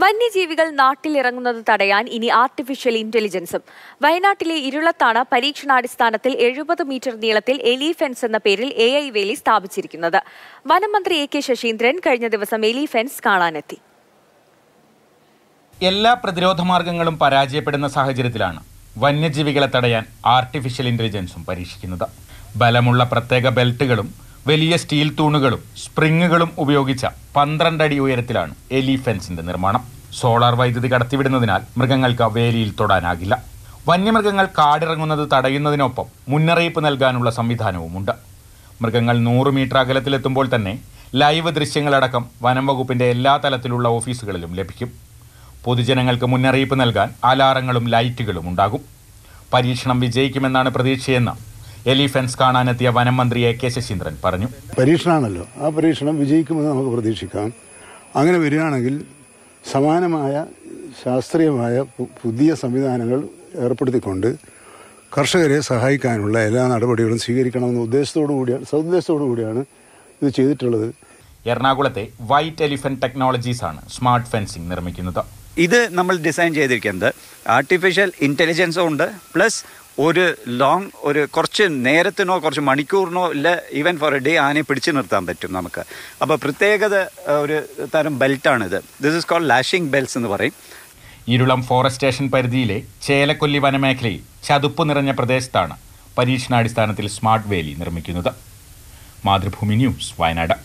വന്യജീവികൾ നാട്ടിലിറങ്ങുന്നത് തടയാൻ ഇനി ആർട്ടിഫിഷ്യൽ ഇന്റലിജൻസും വയനാട്ടിലെ ഇരുളത്താണ് പരീക്ഷണാടിസ്ഥാനത്തിൽ എഴുപത് മീറ്റർ നീളത്തിൽ എലിഫെൻസ് എന്ന പേരിൽ എ ഐ വേലി സ്ഥാപിച്ചിരിക്കുന്നത് വനംമന്ത്രി എ കെ ശശീന്ദ്രൻ കഴിഞ്ഞ ദിവസം എലിഫെൻസ് കാണാനെത്തി എല്ലാ പ്രതിരോധ മാർഗങ്ങളും പരാജയപ്പെടുന്ന സാഹചര്യത്തിലാണ് വന്യജീവികളെ തടയാൻ ആർട്ടിഫിഷ്യൽ ഇന്റലിജൻസും പരീക്ഷിക്കുന്നത് ബലമുള്ള പ്രത്യേക ബെൽറ്റുകളും വലിയ സ്റ്റീൽ തൂണുകളും സ്പ്രിങ്ങുകളും ഉപയോഗിച്ച പന്ത്രണ്ടടി അടി ഉയരത്തിലാണ് എലിഫെൻസിന്റെ നിർമ്മാണം സോളാർ വൈദ്യുതി കടത്തിവിടുന്നതിനാൽ മൃഗങ്ങൾക്ക് വേലിയിൽ തൊടാനാകില്ല വന്യമൃഗങ്ങൾ കാടിറങ്ങുന്നത് തടയുന്നതിനൊപ്പം മുന്നറിയിപ്പ് നൽകാനുള്ള സംവിധാനവുമുണ്ട് മൃഗങ്ങൾ നൂറ് മീറ്റർ അകലത്തിലെത്തുമ്പോൾ തന്നെ ലൈവ് ദൃശ്യങ്ങളടക്കം വനം വകുപ്പിന്റെ എല്ലാ തലത്തിലുള്ള ഓഫീസുകളിലും ലഭിക്കും പൊതുജനങ്ങൾക്ക് മുന്നറിയിപ്പ് നൽകാൻ അലാറങ്ങളും ലൈറ്റുകളും ഉണ്ടാകും പരീക്ഷണം വിജയിക്കുമെന്നാണ് പ്രതീക്ഷയെന്ന് എലിഫൻസ് കാണാനെത്തിയ വനം മന്ത്രി എ കെ ശശീന്ദ്രൻ പറഞ്ഞു പരീക്ഷണമാണല്ലോ ആ പരീക്ഷണം വിജയിക്കുമെന്ന് നമുക്ക് പ്രതീക്ഷിക്കാം അങ്ങനെ വരികയാണെങ്കിൽ സമാനമായ ശാസ്ത്രീയമായ പുതിയ സംവിധാനങ്ങൾ ഏർപ്പെടുത്തിക്കൊണ്ട് കർഷകരെ സഹായിക്കാനുള്ള എല്ലാ നടപടികളും സ്വീകരിക്കണമെന്ന ഉദ്ദേശത്തോടു കൂടിയാണ് സദുദ്ദേശത്തോടു കൂടിയാണ് ഇത് ചെയ്തിട്ടുള്ളത് എറണാകുളത്തെ വൈറ്റ് എലിഫന്റ് ടെക്നോളജീസാണ് സ്മാർട്ട് ഫെൻസിംഗ് നിർമ്മിക്കുന്നത് ഇത് നമ്മൾ ഡിസൈൻ ചെയ്തിരിക്കുന്നത് ആർട്ടിഫിഷ്യൽ ഇൻ്റലിജൻസും ഉണ്ട് പ്ലസ് ഒരു ലോങ് ഒരു കുറച്ച് നേരത്തിനോ കുറച്ച് മണിക്കൂറിനോ ഇല്ല ഈവൻ ഫോർ എ ഡേ ആനയെ പിടിച്ചു നിർത്താൻ പറ്റും നമുക്ക് അപ്പോൾ പ്രത്യേകത ഒരു തരം ബെൽറ്റാണിത് this is call lashing bells എന്ന് പറയും ഇരുളം ഫോറസ്റ്റ് സ്റ്റേഷൻ പരിധിയിലെ ചേലക്കൊല്ലി വനമേഖലയിൽ ചതുപ്പ് നിറഞ്ഞ പ്രദേശത്താണ് പരീക്ഷണാടിസ്ഥാനത്തിൽ സ്മാർട്ട് വേലി നിർമ്മിക്കുന്നത് മാതൃഭൂമി ന്യൂസ് വയനാട്